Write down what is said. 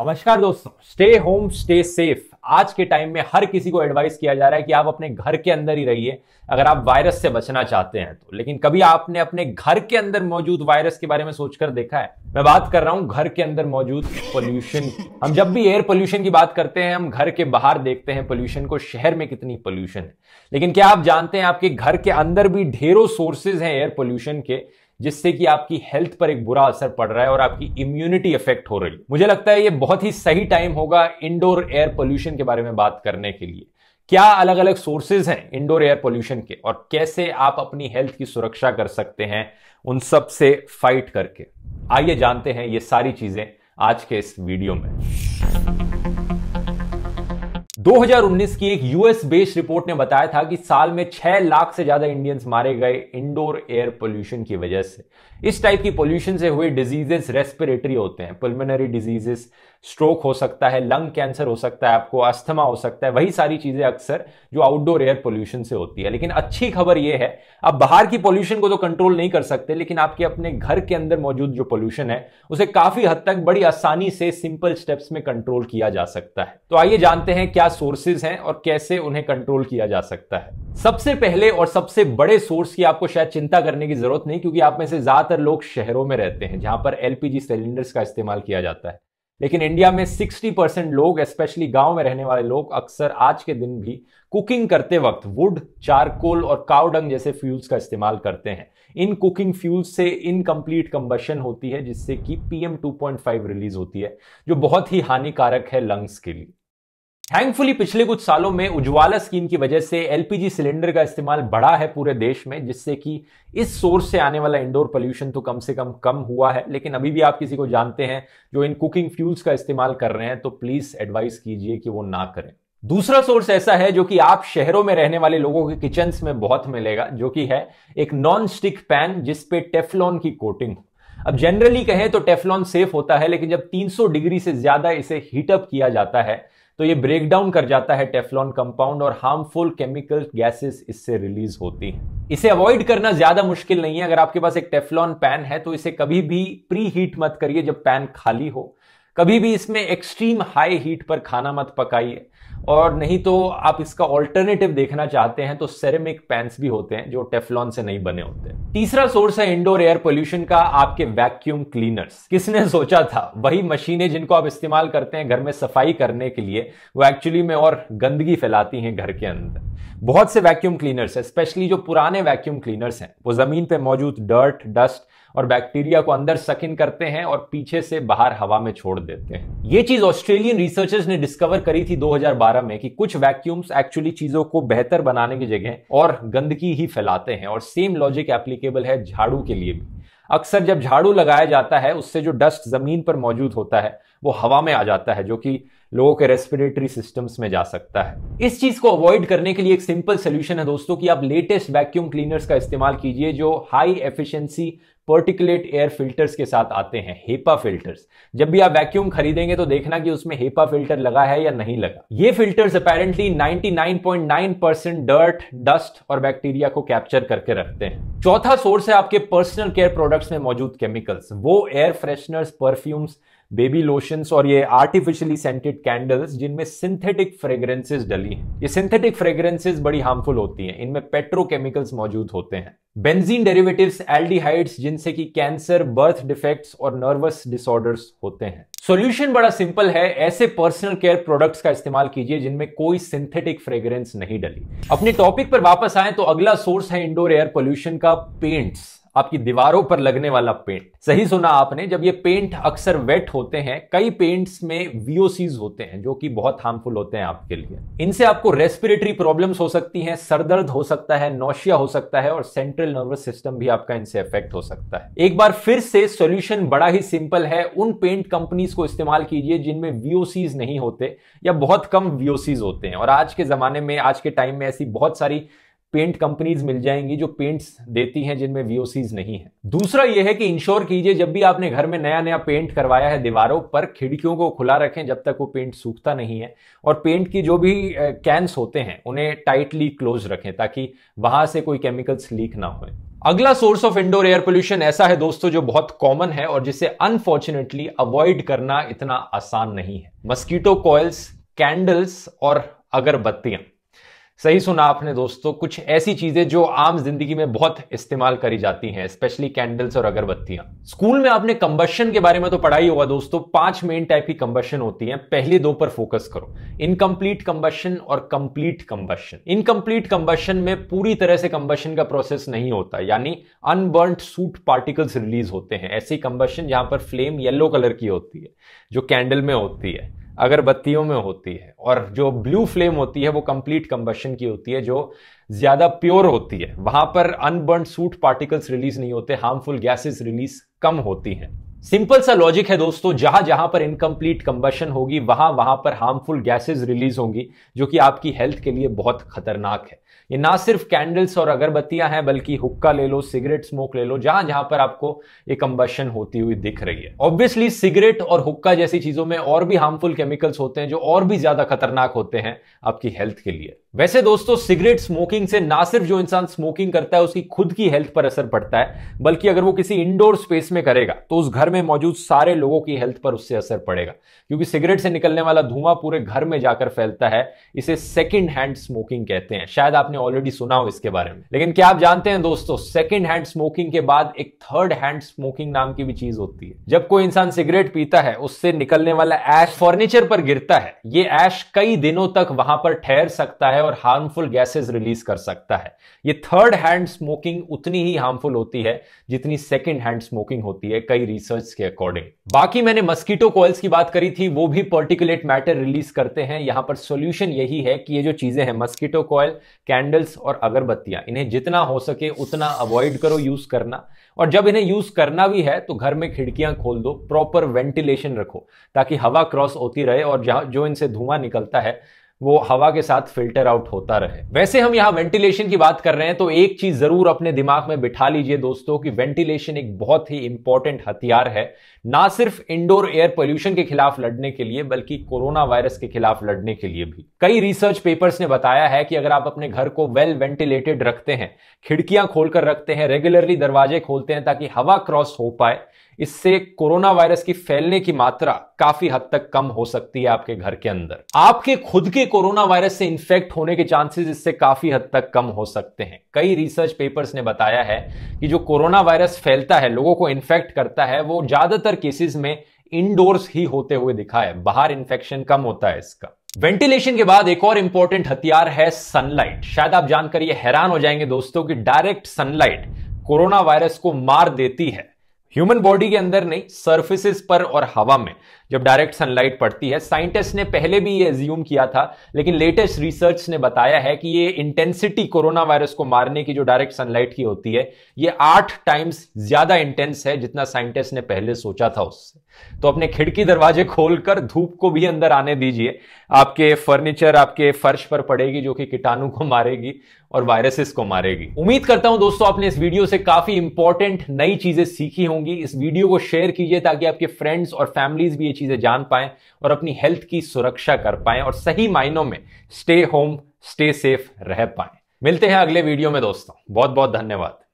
नमस्कार दोस्तों stay home stay safe आज के टाइम में हर किसी को एडवाइस किया जा रहा है कि आप अपने घर के अंदर ही रहिए अगर आप वायरस से बचना चाहते हैं तो लेकिन कभी आपने अपने घर के अंदर मौजूद वायरस के बारे में सोचकर देखा है मैं बात कर रहा हूं घर के अंदर मौजूद पोल्यूशन हम जब भी एयर पोल्यूशन की बात करते हैं हम घर के बाहर देखते हैं पोल्यूशन को शहर में कितनी पोल्यूशन है लेकिन क्या आप जानते हैं आपके घर के अंदर भी ढेरों सोर्सेज हैं एयर पोल्यूशन के जिससे कि आपकी हेल्थ पर एक बुरा असर पड़ रहा है और आपकी इम्यूनिटी इफेक्ट हो रही है मुझे लगता है ये बहुत ही सही टाइम होगा इंडोर एयर पोल्यूशन के बारे में बात करने के लिए क्या अलग अलग सोर्सेज हैं इंडोर एयर पोल्यूशन के और कैसे आप अपनी हेल्थ की सुरक्षा कर सकते हैं उन सब से फाइट करके आइए जानते हैं ये सारी चीजें आज के इस वीडियो में 2019 की एक यूएस बेस्ड रिपोर्ट ने बताया था कि साल में 6 लाख से ज्यादा इंडियंस मारे गए इंडोर एयर पोल्यूशन की वजह से इस टाइप की पोल्यूशन से हुए डिजीजेस रेस्पिरेटरी होते हैं पुलमनरी डिजीजेस स्ट्रोक हो सकता है लंग कैंसर हो सकता है आपको अस्थमा हो सकता है वही सारी चीज़ें अक्सर जो आउटडोर एयर पोल्यूशन से होती है लेकिन अच्छी खबर यह है आप बाहर की पोल्यूशन को तो कंट्रोल नहीं कर सकते लेकिन आपके अपने घर के अंदर मौजूद जो पोल्यूशन है उसे काफ़ी हद तक बड़ी आसानी से सिंपल स्टेप्स में कंट्रोल किया जा सकता है तो आइए जानते हैं क्या सोर्सेज हैं और कैसे उन्हें कंट्रोल किया जा सकता है सबसे पहले और सबसे बड़े सोर्स की आपको शायद चिंता करने की जरूरत नहीं क्योंकि आप में से ज्यादा ज़्यादातर लोग शहरों में रहते हैं जहाँ पर एलपीजी सिलेंडर्स का इस्तेमाल किया जाता है लेकिन इंडिया में 60 परसेंट लोग स्पेशली गांव में रहने वाले लोग अक्सर आज के दिन भी कुकिंग करते वक्त वुड चारकोल और काउडंग जैसे फ्यूल्स का इस्तेमाल करते हैं इन कुकिंग फ्यूल से इनकम्प्लीट कंबशन होती है जिससे कि पीएम 2.5 रिलीज होती है जो बहुत ही हानिकारक है लंग्स के लिए थैंकफुली पिछले कुछ सालों में उज्ज्वला स्कीम की वजह से एलपीजी सिलेंडर का इस्तेमाल बढ़ा है पूरे देश में जिससे कि इस सोर्स से आने वाला इंडोर पोल्यूशन तो कम से कम कम हुआ है लेकिन अभी भी आप किसी को जानते हैं जो इन कुकिंग फ्यूल्स का इस्तेमाल कर रहे हैं तो प्लीज एडवाइस कीजिए कि वो ना करें दूसरा सोर्स ऐसा है जो कि आप शहरों में रहने वाले लोगों के किचन में बहुत मिलेगा जो कि है एक नॉन स्टिक पैन जिसपे टेफलॉन की कोटिंग अब जनरली कहें तो टेफलॉन सेफ होता है लेकिन जब 300 डिग्री से ज्यादा इसे हीटअप किया जाता है तो ये ब्रेक डाउन कर जाता है टेफलॉन कंपाउंड और हार्मफुल केमिकल गैसेस इससे रिलीज होती हैं इसे अवॉइड करना ज्यादा मुश्किल नहीं है अगर आपके पास एक टेफलॉन पैन है तो इसे कभी भी प्री हीट मत करिए जब पैन खाली हो कभी भी इसमें एक्सट्रीम हाई हीट पर खाना मत पकाइए और नहीं तो आप इसका ऑल्टरनेटिव देखना चाहते हैं तो सेरेमिक पैंस भी होते हैं जो टेफलॉन से नहीं बने होते तीसरा सोर्स है इंडोर एयर पोल्यूशन का आपके वैक्यूम क्लीनर्स किसने सोचा था वही मशीनें जिनको आप इस्तेमाल करते हैं घर में सफाई करने के लिए वो एक्चुअली में और गंदगी फैलाती हैं घर के अंदर बहुत से वैक्यूम क्लीनर्स है स्पेशली जो पुराने वैक्यूम क्लीनर्स हैं वो जमीन पे मौजूद डर्ट डस्ट और बैक्टीरिया को अंदर सकिन करते हैं और पीछे से बाहर हवा में छोड़ देते हैं ये चीज ऑस्ट्रेलियन रिसर्चर्स ने डिस्कवर करी थी 2012 में कि कुछ वैक्यूम्स एक्चुअली चीजों को बेहतर बनाने की जगह और गंदगी ही फैलाते हैं और सेम लॉजिक एप्लीकेबल है झाड़ू के लिए भी अक्सर जब झाड़ू लगाया जाता है उससे जो डस्ट जमीन पर मौजूद होता है वो हवा में आ जाता है जो कि लोगों के रेस्पिरेटरी सिस्टम्स में जा सकता है इस चीज को अवॉइड करने के लिए एक सिंपल सोल्यूशन है दोस्तों कि आप लेटेस्ट वैक्यूम क्लीनर्स का इस्तेमाल कीजिए जो high efficiency particulate air filters के साथ आते हैं हेपा फिल्टर्स जब भी आप वैक्यूम खरीदेंगे तो देखना कि उसमें हेपा फिल्टर लगा है या नहीं लगा ये filters apparently 99.9 percent dirt dust और बैक्टीरिया को कैप्चर करके रखते हैं चौथा सोर्स है आपके पर्सनल केयर प्रोडक्ट्स में मौजूद केमिकल्स वो air fresheners perfumes baby lotions और ये आर्टिफिशियली सेंटेड कैंडल्स जिनमें सिंथेटिक फ्रेग्रेंसेस डली हैं ये सिंथेटिक फ्रेग्रेंसेस बड़ी हार्मफुल होती हैं इनमें पेट्रोकेमिकल्स मौजूद होते हैं बेंजीन डेरिवेटिव्स एल्डिहाइड्स जिनसे कि कैंसर बर्थ डिफेक्ट्स और नर्वस डिसऑर्डर्स होते हैं सॉल्यूशन बड़ा सिंपल है ऐसे पर्सनल केयर प्रोडक्ट्स का इस्तेमाल कीजिए जिनमें कोई सिंथेटिक फ्रेग्रेंस नहीं डली अपने टॉपिक पर वापस आए तो अगला सोर्स है इंडोर एयर पोल्यूशन का पेंट्स आपकी दीवारों पर लगने वाला पेंट सही सुना आपने जब ये पेंट अक्सर वेट होते हैं कई पेंट्स में वीओसीज होते हैं जो कि बहुत हार्मफुल होते हैं आपके लिए इनसे आपको रेस्पिरेटरी प्रॉब्लम्स हो सकती हैं सरदर्द हो सकता है नौशिया हो सकता है और सेंट्रल नर्वस सिस्टम भी आपका इनसे अफेक्ट हो सकता है एक बार फिर से सोल्यूशन बड़ा ही सिंपल है उन पेंट कंपनीज को इस्तेमाल कीजिए जिनमें वीओसीज नहीं होते या बहुत कम वीओसीज होते हैं और आज के जमाने में आज के टाइम में ऐसी बहुत सारी पेंट कंपनीज मिल जाएंगी जो पेंट्स देती हैं जिनमें वी नहीं है दूसरा यह है कि इंश्योर कीजिए जब भी आपने घर में नया नया पेंट करवाया है दीवारों पर खिड़कियों को खुला रखें जब तक वो पेंट सूखता नहीं है और पेंट की जो भी कैंस होते हैं उन्हें टाइटली क्लोज रखें ताकि वहां से कोई केमिकल्स लीक ना हो अगला source of indoor air pollution ऐसा है दोस्तों जो बहुत कॉमन है और जिसे अनफॉर्चुनेटली अवॉइड करना इतना आसान नहीं है मस्कीटो कॉयल्स कैंडल्स और अगरबत्तियां सही सुना आपने दोस्तों कुछ ऐसी चीजें जो आम जिंदगी में बहुत इस्तेमाल करी जाती हैं स्पेशली कैंडल्स और अगरबत्तियां स्कूल में आपने कंबशन के बारे में तो पढ़ा ही होगा दोस्तों पांच मेन टाइप की कंबशन होती हैं पहले दो पर फोकस करो इनकम्प्लीट कंबशन और कंप्लीट कंबशन इनकम्प्लीट कंबशन में पूरी तरह से कंबशन का प्रोसेस नहीं होता यानी अनबर्नड सूट पार्टिकल्स रिलीज होते हैं ऐसी कंबशन जहां पर फ्लेम येलो कलर की होती है जो कैंडल में होती है अगरबत्तियों में होती है और जो ब्लू फ्लेम होती है वो कंप्लीट कंबशन की होती है जो ज्यादा प्योर होती है वहां पर अनबर्न सूट पार्टिकल्स रिलीज नहीं होते हार्मफुल गैसेस रिलीज कम होती हैं सिंपल सा लॉजिक है दोस्तों जहां जहां पर इनकम्प्लीट कंबशन होगी वहां वहां पर हार्मफुल गैसेस रिलीज होंगी जो कि आपकी हेल्थ के लिए बहुत खतरनाक है ये ना सिर्फ कैंडल्स और अगरबत्तियां हैं बल्कि हुक्का ले लो सिगरेट स्मोक ले लो जहां जहां पर आपको ये कंबशन होती हुई दिख रही है ऑब्वियसली सिगरेट और हुक्का जैसी चीजों में और भी हार्मफुल केमिकल्स होते हैं जो और भी ज्यादा खतरनाक होते हैं आपकी हेल्थ के लिए वैसे दोस्तों सिगरेट स्मोकिंग से ना सिर्फ जो इंसान स्मोकिंग करता है उसकी खुद की हेल्थ पर असर पड़ता है बल्कि अगर वो किसी इंडोर स्पेस में करेगा तो उस घर में मौजूद सारे लोगों की हेल्थ पर उससे असर पड़ेगा क्योंकि सिगरेट से निकलने वाला धुआं पूरे घर में जाकर फैलता है इसे सेकेंड हैंड स्मोकिंग कहते हैं शायद आपने ऑलरेडी सुना हो इसके बारे में लेकिन क्या आप जानते हैं दोस्तों सेकेंड हैंड स्मोकिंग के बाद एक थर्ड हैंड स्मोकिंग नाम की भी चीज होती है जब कोई इंसान सिगरेट पीता है उससे निकलने वाला ऐश फर्नीचर पर गिरता है ये ऐश कई दिनों तक वहां पर ठहर सकता है है और हार्मफुल गैसेस रिलीज कर सकता है ये थर्ड हैंड स्मोकिंग उतनी ही हार्मफुल होती है जितनी सेकेंड हैंड स्मोकिंग होती है कई रिसर्च के अकॉर्डिंग बाकी मैंने मस्कीटो कॉल्स की बात करी थी वो भी पर्टिकुलेट मैटर रिलीज करते हैं यहां पर सोल्यूशन यही है कि ये जो चीजें हैं मस्कीटो कॉयल कैंडल्स और अगरबत्तियां इन्हें जितना हो सके उतना अवॉइड करो यूज करना और जब इन्हें यूज करना भी है तो घर में खिड़कियां खोल दो प्रॉपर वेंटिलेशन रखो ताकि हवा क्रॉस होती रहे और जहां जो इनसे धुआं निकलता है वो हवा के साथ फिल्टर आउट होता रहे वैसे हम यहाँ वेंटिलेशन की बात कर रहे हैं तो एक चीज जरूर अपने दिमाग में बिठा लीजिए दोस्तों कि वेंटिलेशन एक बहुत ही इंपॉर्टेंट हथियार है ना सिर्फ इंडोर एयर पोल्यूशन के खिलाफ लड़ने के लिए बल्कि कोरोना वायरस के खिलाफ लड़ने के लिए भी कई रिसर्च पेपर्स ने बताया है कि अगर आप अपने घर को वेल वेंटिलेटेड रखते हैं खिड़कियां खोलकर रखते हैं रेगुलरली दरवाजे खोलते हैं ताकि हवा क्रॉस हो पाए इससे कोरोना वायरस की फैलने की मात्रा काफी हद तक कम हो सकती है आपके घर के अंदर आपके खुद के कोरोना वायरस से इन्फेक्ट होने के चांसेस इससे काफी हद तक कम हो सकते हैं कई रिसर्च पेपर्स ने बताया है कि जो कोरोना वायरस फैलता है लोगों को इन्फेक्ट करता है वो ज्यादातर केसेस में इनडोर्स ही होते हुए दिखा है बाहर इन्फेक्शन कम होता है इसका वेंटिलेशन के बाद एक और इंपॉर्टेंट हथियार है सनलाइट शायद आप जानकर ये हैरान हो जाएंगे दोस्तों कि डायरेक्ट सनलाइट कोरोना वायरस को मार देती है ह्यूमन बॉडी के अंदर नहीं सर्फिस पर और हवा में जब डायरेक्ट सनलाइट पड़ती है साइंटिस्ट ने पहले भी ये एज्यूम किया था लेकिन लेटेस्ट रिसर्च ने बताया है कि ये इंटेंसिटी कोरोना वायरस को मारने की जो डायरेक्ट सनलाइट की होती है ये आठ टाइम्स ज्यादा इंटेंस है जितना साइंटिस्ट ने पहले सोचा था उससे तो अपने खिड़की दरवाजे खोलकर धूप को भी अंदर आने दीजिए आपके फर्नीचर आपके फर्श पर पड़ेगी जो कि कीटाणु को मारेगी और वायरसेस को मारेगी उम्मीद करता हूं दोस्तों आपने इस वीडियो से काफी इंपॉर्टेंट नई चीजें सीखी होंगी इस वीडियो को शेयर कीजिए ताकि आपके फ्रेंड्स और फैमिलीज भी ये चीज़ें जान पाए और अपनी हेल्थ की सुरक्षा कर पाए और सही मायनों में स्टे होम स्टे सेफ रह पाए मिलते हैं अगले वीडियो में दोस्तों बहुत बहुत धन्यवाद